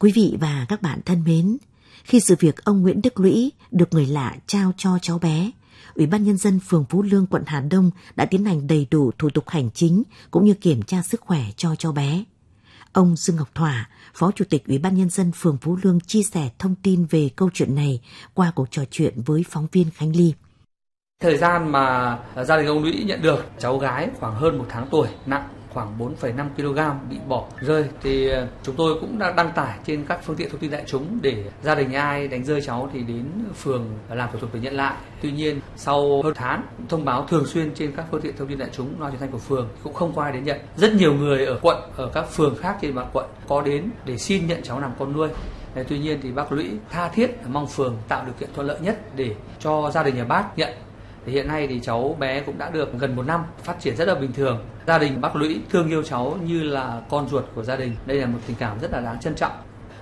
Quý vị và các bạn thân mến, khi sự việc ông Nguyễn Đức Lũy được người lạ trao cho cháu bé, Ủy ban Nhân dân phường Phú Lương, quận Hà Đông đã tiến hành đầy đủ thủ tục hành chính cũng như kiểm tra sức khỏe cho cháu bé. Ông Dương Ngọc Thỏa, Phó Chủ tịch Ủy ban Nhân dân phường Phú Lương chia sẻ thông tin về câu chuyện này qua cuộc trò chuyện với phóng viên Khánh Ly. Thời gian mà gia đình ông Lũy nhận được cháu gái khoảng hơn một tháng tuổi, nặng khoảng 4,5 kg bị bỏ rơi thì ờ, chúng tôi cũng đã đăng tải trên các phương tiện thông tin đại chúng để gia đình ai đánh rơi cháu thì đến phường làm thủ tục để nhận lại. Tuy nhiên sau hơn tháng thông báo thường xuyên trên các phương tiện thông tin đại chúng loa truyền thanh của phường cũng không có ai đến nhận. Rất nhiều người ở quận ở các phường khác trên mặt quận có đến để xin nhận cháu làm con nuôi Tuy nhiên thì bác Lũy tha thiết mong phường tạo điều kiện thuận lợi nhất để cho gia đình nhà bác nhận thì hiện nay thì cháu bé cũng đã được gần một năm phát triển rất là bình thường gia đình bác lũy thương yêu cháu như là con ruột của gia đình đây là một tình cảm rất là đáng trân trọng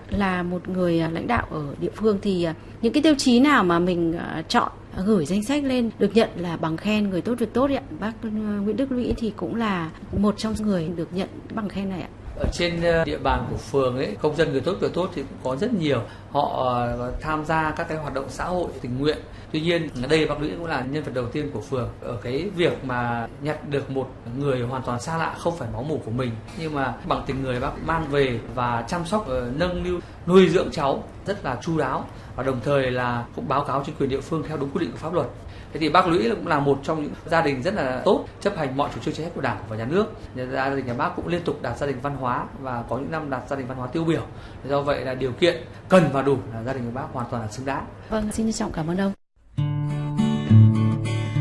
là một người à, lãnh đạo ở địa phương thì à, những cái tiêu chí nào mà mình à, chọn gửi danh sách lên được nhận là bằng khen người tốt việc tốt ạ. Bác Nguyễn Đức Lũy thì cũng là một trong người được nhận bằng khen này ạ ở trên ờ, địa bàn của phường ấy công dân người tốt việc tốt thì cũng có rất nhiều họ ờ, tham gia các cái hoạt động xã hội tình nguyện tuy nhiên đây bác lũy cũng là nhân vật đầu tiên của phường ở cái việc mà nhặt được một người hoàn toàn xa lạ không phải máu mủ của mình nhưng mà bằng tình người bác mang về và chăm sóc ờ, nâng niu nuôi dưỡng cháu rất là chu đáo và đồng thời là cũng báo cáo chính quyền địa phương theo đúng quy định của pháp luật. Thế thì bác Lũy cũng là một trong những gia đình rất là tốt chấp hành mọi chủ trương chính sách của Đảng và nhà nước. Gia đình nhà bác cũng liên tục đạt gia đình văn hóa và có những năm đạt gia đình văn hóa tiêu biểu. Do vậy là điều kiện cần và đủ là gia đình của bác hoàn toàn là xứng đáng. Vâng, xin trân trọng cảm ơn ông.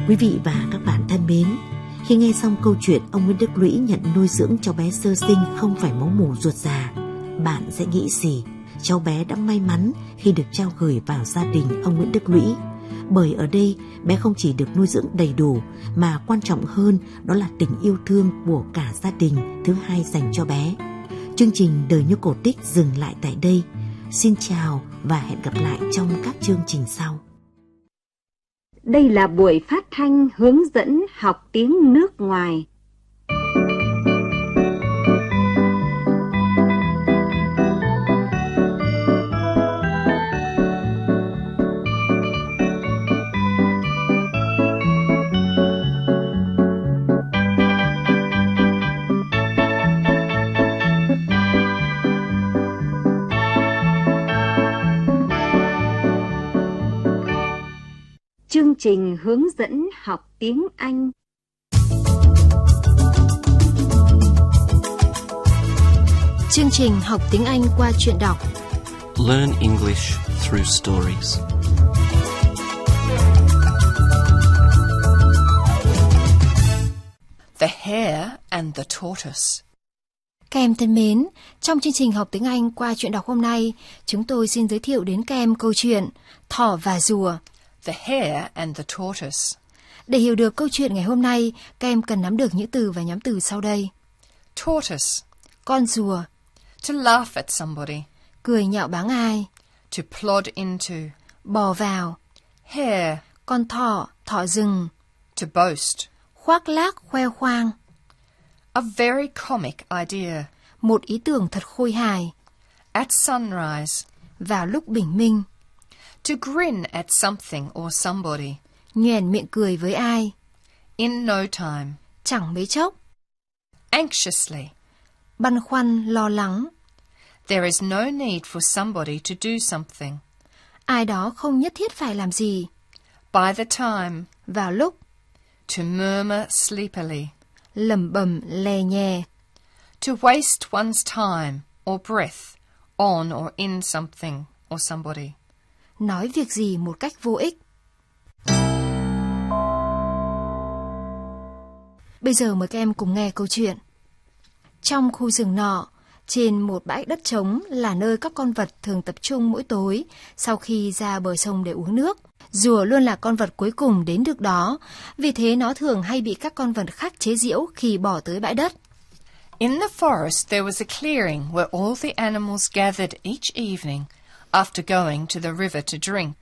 Quý vị và các bạn thân mến, khi nghe xong câu chuyện ông Nguyễn Đức Lũy nhận nuôi dưỡng cháu bé sơ sinh không phải máu mủ ruột già, bạn sẽ nghĩ gì? cháu bé đã may mắn khi được trao gửi vào gia đình ông Nguyễn Đức Lũy. Bởi ở đây bé không chỉ được nuôi dưỡng đầy đủ mà quan trọng hơn đó là tình yêu thương của cả gia đình thứ hai dành cho bé. Chương trình Đời như cổ tích dừng lại tại đây. Xin chào và hẹn gặp lại trong các chương trình sau. Đây là buổi phát thanh hướng dẫn học tiếng nước ngoài trình hướng dẫn học tiếng Anh. Chương trình học tiếng Anh qua truyện đọc. Learn English through stories. The Hare and the Tortoise. Các em thân mến, trong chương trình học tiếng Anh qua truyện đọc hôm nay, chúng tôi xin giới thiệu đến các em câu chuyện Thỏ và rùa The Hare and the Tortoise. Để hiểu được câu chuyện ngày hôm nay, các em cần nắm được những từ và nhóm từ sau đây. Tortoise, con rùa. To laugh at somebody, cười nhạo báng ai. To plod into, bò vào. Hare, con thỏ, thỏ rừng. To boast, khoác lác, khoe khoang. A very comic idea, một ý tưởng thật khôi hài. At sunrise, vào lúc bình minh to grin at something or somebody. Nhoẻn miệng cười với ai. In no time. Chẳng mấy chốc. Anxiously. Băn khoăn, lo lắng. There is no need for somebody to do something. Ai đó không nhất thiết phải làm gì. By the time. Vào lúc. To murmur sleepily. lầm bầm lè nhè. To waste one's time or breath on or in something or somebody nói việc gì một cách vô ích. Bây giờ mời các em cùng nghe câu chuyện. Trong khu rừng nọ, trên một bãi đất trống là nơi các con vật thường tập trung mỗi tối sau khi ra bờ sông để uống nước. Rùa luôn là con vật cuối cùng đến được đó, vì thế nó thường hay bị các con vật khác chế giễu khi bỏ tới bãi đất. In the forest there was a clearing where all the animals gathered each evening after going to the river to drink.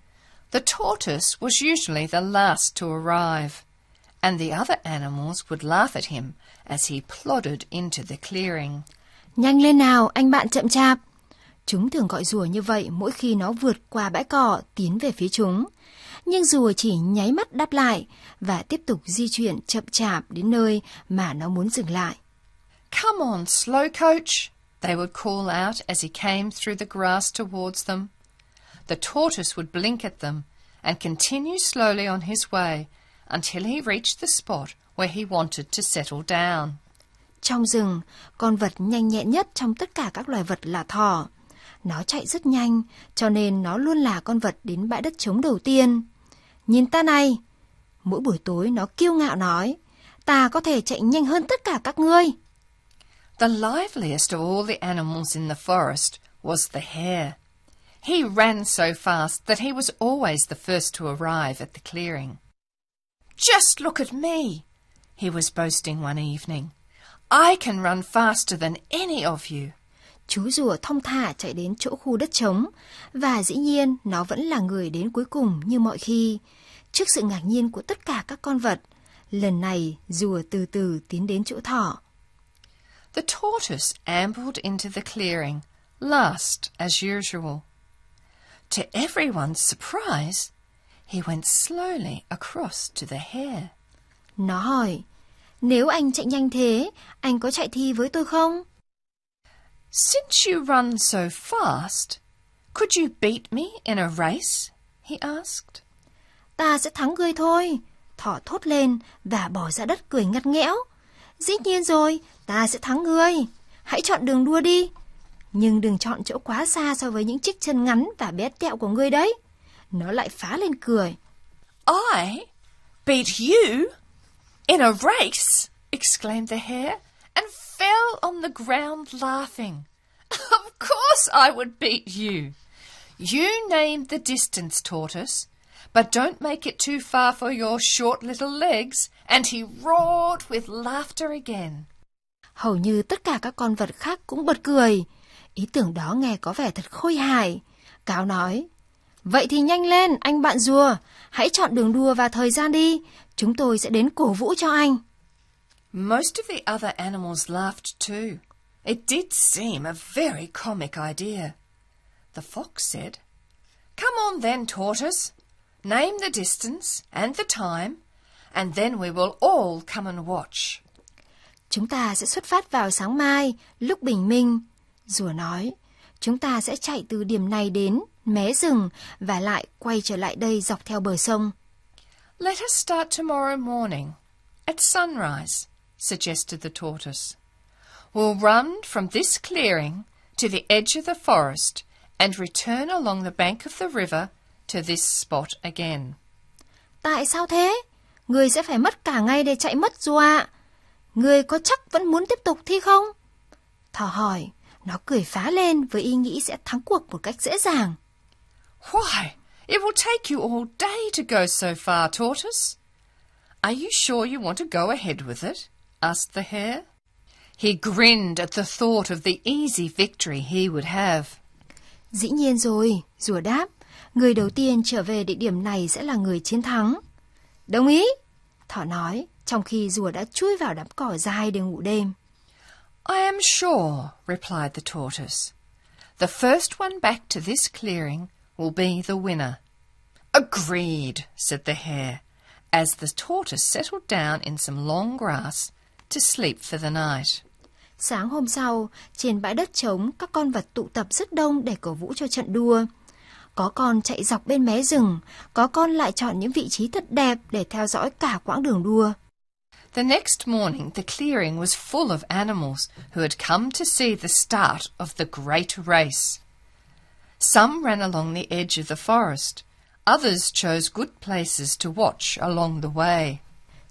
The tortoise was usually the last to arrive, and the other animals would laugh at him as he plodded into the clearing. Nhanh lên nào, anh bạn chậm chạp. Chúng thường gọi rùa như vậy mỗi khi nó vượt qua bãi cỏ tiến về phía chúng. Nhưng rùa chỉ nháy mắt đáp lại và tiếp tục di chuyển chậm chạp đến nơi mà nó muốn dừng lại. Come on, slow coach they would call out as he came through the grass towards them. The tortoise would blink at them and continue slowly on his way until he reached the spot where he wanted to settle down. Trong rừng, con vật nhanh nhẹn nhất trong tất cả các loài vật là thỏ. Nó chạy rất nhanh, cho nên nó luôn là con vật đến bãi đất trống đầu tiên. Nhìn ta này! Mỗi buổi tối nó kiêu ngạo nói, ta có thể chạy nhanh hơn tất cả các ngươi. The liveliest of all the animals in the forest was the hare. He ran so fast that he was always the first to arrive at the clearing. Just look at me, he was boasting one evening. I can run faster than any of you. Chú rùa thông thả chạy đến chỗ khu đất trống và dĩ nhiên nó vẫn là người đến cuối cùng như mọi khi. Trước sự ngạc nhiên của tất cả các con vật, lần này rùa từ từ tiến đến chỗ thỏ The tortoise ambled into the clearing, last as usual. To everyone's surprise, he went slowly across to the hare. Nó hỏi, nếu anh chạy nhanh thế, anh có chạy thi với tôi không? Since you run so fast, could you beat me in a race? he asked. Ta sẽ thắng ngươi thôi, thỏ thốt lên và bỏ ra đất cười ngặt ngẽo. Dĩ nhiên rồi, ta sẽ thắng ngươi. Hãy chọn đường đua đi. Nhưng đừng chọn chỗ quá xa so với những chiếc chân ngắn và bé tẹo của ngươi đấy. Nó lại phá lên cười. I beat you in a race, exclaimed the hare, and fell on the ground laughing. Of course I would beat you. You named the distance, tortoise but don't make it too far for your short little legs. And he roared with laughter again. Hầu như tất cả các con vật khác cũng bật cười. Ý tưởng đó nghe có vẻ thật khôi hài. Cáo nói, Vậy thì nhanh lên, anh bạn rùa. Hãy chọn đường đua và thời gian đi. Chúng tôi sẽ đến cổ vũ cho anh. Most of the other animals laughed too. It did seem a very comic idea. The fox said, Come on then, tortoise. Name the distance and the time, and then we will all come and watch. Chúng ta sẽ xuất phát vào sáng mai, lúc bình minh. Rùa nói, chúng ta sẽ chạy từ điểm này đến mé rừng và lại quay trở lại đây dọc theo bờ sông. Let us start tomorrow morning at sunrise, suggested the tortoise. We'll run from this clearing to the edge of the forest and return along the bank of the river to this spot again. Tại sao thế? Người sẽ phải mất cả ngày để chạy mất dù ạ. Người có chắc vẫn muốn tiếp tục thi không? Thỏ hỏi, nó cười phá lên với ý nghĩ sẽ thắng cuộc một cách dễ dàng. Why? It will take you all day to go so far, Tortoise. Are you sure you want to go ahead with it? asked the hare. He grinned at the thought of the easy victory he would have. Dĩ nhiên rồi, rùa đáp người đầu tiên trở về địa điểm này sẽ là người chiến thắng. Đồng ý, thỏ nói, trong khi rùa đã chui vào đám cỏ dài để ngủ đêm. I am sure, replied the tortoise. The first one back to this clearing will be the winner. Agreed, said the hare, as the tortoise settled down in some long grass to sleep for the night. Sáng hôm sau, trên bãi đất trống, các con vật tụ tập rất đông để cổ vũ cho trận đua. Có con chạy dọc bên mé rừng, có con lại chọn những vị trí thật đẹp để theo dõi cả quãng đường đua. The next morning, the clearing was full of animals who had come to see the start of the great race. Some ran along the edge of the forest. Others chose good places to watch along the way.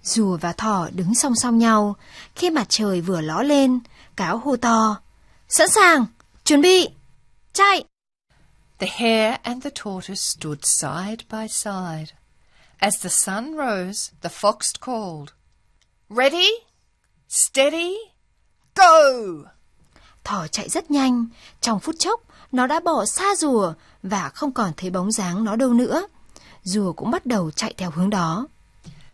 Rùa và thỏ đứng song song nhau. Khi mặt trời vừa ló lên, cáo hô to. Sẵn sàng! Chuẩn bị! Chạy! The hare and the tortoise stood side by side. As the sun rose, the fox called, Ready, steady, go! Thỏ chạy rất nhanh, trong phút chốc nó đã bỏ xa rùa và không còn thấy bóng dáng nó đâu nữa. Rùa cũng bắt đầu chạy theo hướng đó.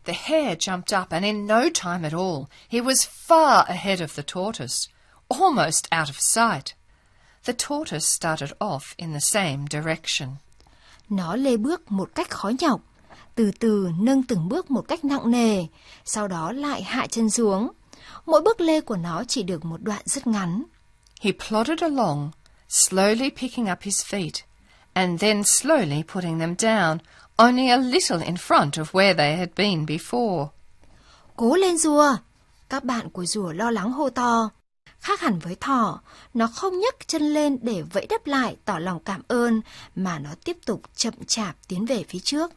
The hare jumped up and in no time at all he was far ahead of the tortoise, almost out of sight. The tortoise started off in the same direction. Nó lê bước một cách khó nhọc, từ từ nâng từng bước một cách nặng nề, sau đó lại hạ chân xuống. Mỗi bước lê của nó chỉ được một đoạn rất ngắn. He plodded along, slowly picking up his feet, and then slowly putting them down, only a little in front of where they had been before. Cố lên rùa! Các bạn của rùa lo lắng hô to. Khác hẳn với thỏ, nó không nhấc chân lên để vẫy đáp lại tỏ lòng cảm ơn mà nó tiếp tục chậm chạp tiến về phía trước.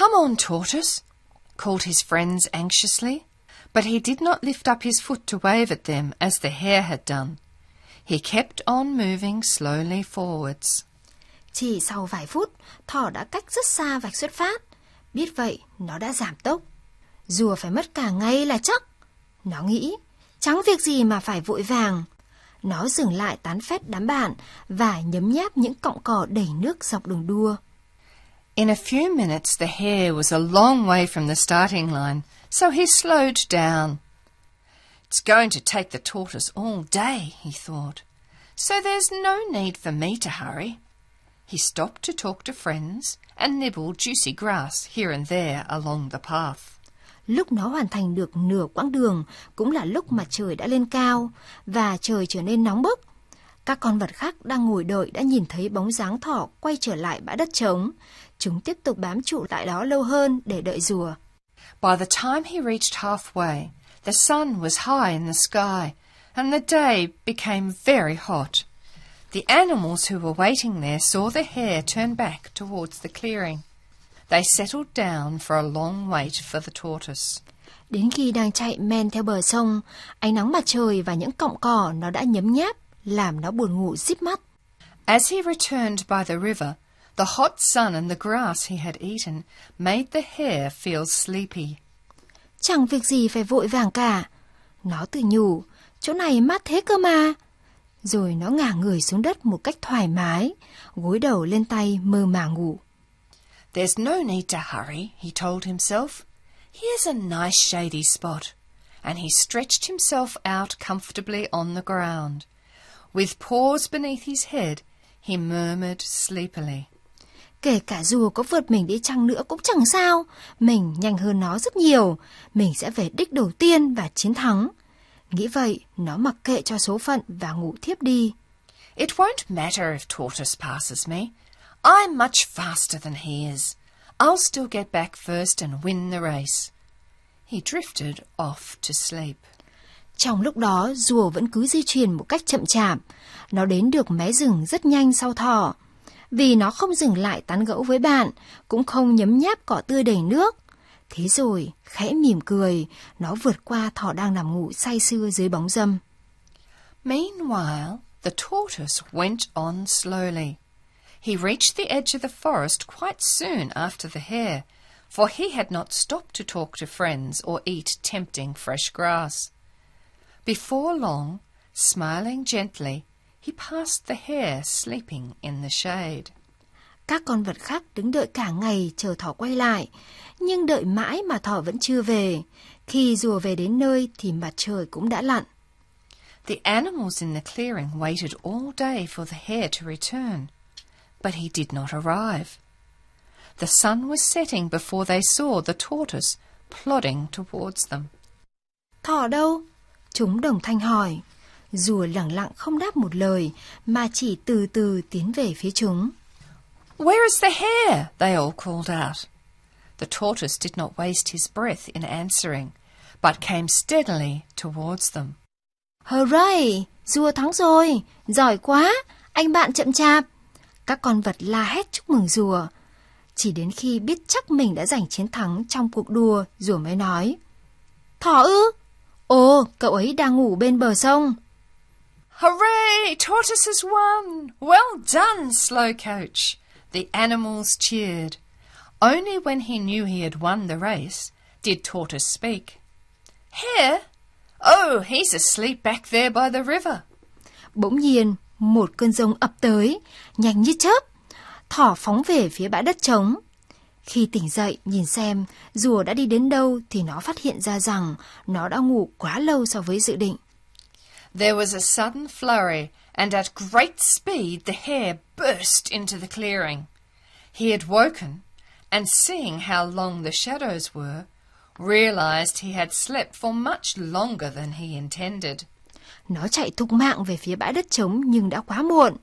Come on, tortoise, called his friends anxiously, but he did not lift up his foot to wave at them as the hare had done. He kept on moving slowly forwards. Chỉ sau vài phút, thỏ đã cách rất xa vạch xuất phát. Biết vậy, nó đã giảm tốc. Rùa phải mất cả ngày là chắc. Nó nghĩ, Chẳng việc gì mà phải vội vàng. Nó dừng lại tán phét đám bạn và nhấm nháp những cọng cỏ đầy nước dọc đường đua. In a few minutes the hare was a long way from the starting line, so he slowed down. It's going to take the tortoise all day, he thought. So there's no need for me to hurry. He stopped to talk to friends and nibbled juicy grass here and there along the path. Lúc nó hoàn thành được nửa quãng đường cũng là lúc mà trời đã lên cao và trời trở nên nóng bức. Các con vật khác đang ngồi đợi đã nhìn thấy bóng dáng thỏ quay trở lại bãi đất trống. Chúng tiếp tục bám trụ tại đó lâu hơn để đợi rùa. By the time he reached halfway, the sun was high in the sky and the day became very hot. The animals who were waiting there saw the hare turn back towards the clearing. They settled down for a long wait for the tortoise. Đến khi đang chạy men theo bờ sông, ánh nắng mặt trời và những cọng cỏ nó đã nhấm nháp, làm nó buồn ngủ díp mắt. As he returned by the river, the hot sun and the grass he had eaten made the hare feel sleepy. Chẳng việc gì phải vội vàng cả. Nó tự nhủ, chỗ này mát thế cơ mà. Rồi nó ngả người xuống đất một cách thoải mái, gối đầu lên tay mơ màng ngủ. There's no need to hurry, he told himself. Here's a nice shady spot. And he stretched himself out comfortably on the ground. With paws beneath his head, he murmured sleepily. Kể cả rùa có vượt mình đi chăng nữa cũng chẳng sao, mình nhanh hơn nó rất nhiều, mình sẽ về đích đầu tiên và chiến thắng. Nghĩ vậy, nó mặc kệ cho số phận và ngủ thiếp đi. It won't matter if Tortoise passes me. I'm much faster than he is. I'll still get back first and win the race. He drifted off to sleep. Trong lúc đó, rùa vẫn cứ di chuyển một cách chậm chạp. Nó đến được mé rừng rất nhanh sau thỏ. Vì nó không dừng lại tán gẫu với bạn, cũng không nhấm nháp cỏ tươi đầy nước. Thế rồi, khẽ mỉm cười, nó vượt qua thỏ đang nằm ngủ say sưa dưới bóng râm. Meanwhile, the tortoise went on slowly. He reached the edge of the forest quite soon after the hare, for he had not stopped to talk to friends or eat tempting fresh grass. Before long, smiling gently, he passed the hare sleeping in the shade. Các con vật khác đứng đợi cả ngày chờ thỏ quay lại, nhưng đợi mãi mà thỏ vẫn chưa về. Khi rùa về đến nơi thì mặt trời cũng đã lặn. The animals in the clearing waited all day for the hare to return but he did not arrive. The sun was setting before they saw the tortoise plodding towards them. Thỏ đâu? Chúng đồng thanh hỏi. Rùa lặng lặng không đáp một lời, mà chỉ từ từ tiến về phía chúng. Where is the hare? They all called out. The tortoise did not waste his breath in answering, but came steadily towards them. Hooray! Rùa thắng rồi! Giỏi quá! Anh bạn chậm chạp! Các con vật la hét chúc mừng rùa. Chỉ đến khi biết chắc mình đã giành chiến thắng trong cuộc đua, rùa mới nói. Thỏ ư? Ồ, cậu ấy đang ngủ bên bờ sông. Hooray! Tortoise has won! Well done, Slowcoach! The animals cheered. Only when he knew he had won the race did Tortoise speak. here Oh, he's asleep back there by the river. Bỗng nhiên, một cơn rông ập tới, nhanh như chớp, thỏ phóng về phía bãi đất trống. Khi tỉnh dậy nhìn xem rùa đã đi đến đâu thì nó phát hiện ra rằng nó đã ngủ quá lâu so với dự định. There was a sudden flurry, and at great speed the hare burst into the clearing. He had woken, and seeing how long the shadows were, realized he had slept for much longer than he intended. Nó chạy thục mạng về phía bãi đất trống nhưng đã quá muộn.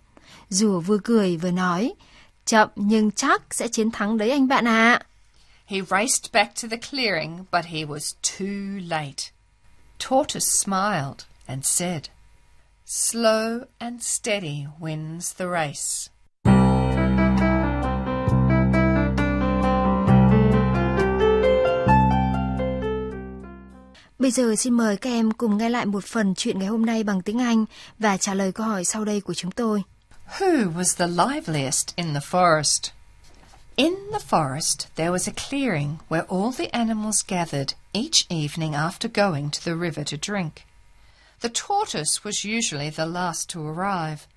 Rùa vừa cười vừa nói, chậm nhưng chắc sẽ chiến thắng đấy anh bạn ạ. À. He raced back to the clearing, but he was too late. Tortoise smiled and said, Slow and steady wins the race. Bây giờ xin mời các em cùng nghe lại một phần chuyện ngày hôm nay bằng tiếng Anh và trả lời câu hỏi sau đây của chúng tôi. Who was the liveliest in the forest? In the forest, there was a clearing where all the animals gathered each evening after going to the river to drink. The tortoise was usually the last to arrive,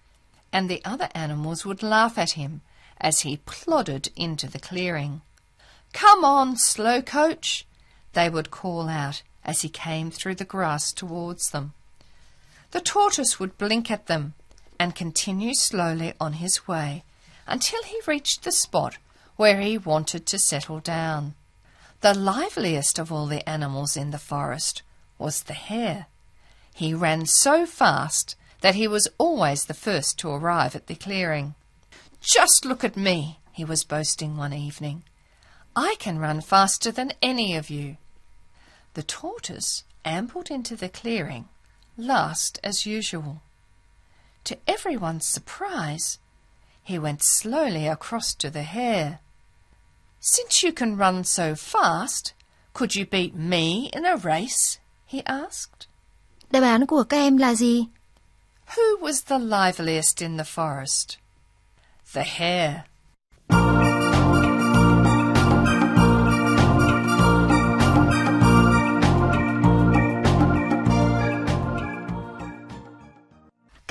and the other animals would laugh at him as he plodded into the clearing. Come on, slow coach, they would call out as he came through the grass towards them. The tortoise would blink at them and continue slowly on his way until he reached the spot where he wanted to settle down. The liveliest of all the animals in the forest was the hare. He ran so fast that he was always the first to arrive at the clearing. Just look at me, he was boasting one evening. I can run faster than any of you. The tortoise ambled into the clearing, last as usual. To everyone's surprise, he went slowly across to the hare. Since you can run so fast, could you beat me in a race? he asked. Đáp án của các em là gì? Who was the liveliest in the forest? The hare.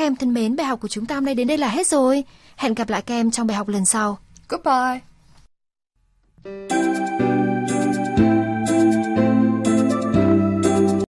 Các em thân mến, bài học của chúng ta hôm nay đến đây là hết rồi. Hẹn gặp lại các em trong bài học lần sau. Goodbye.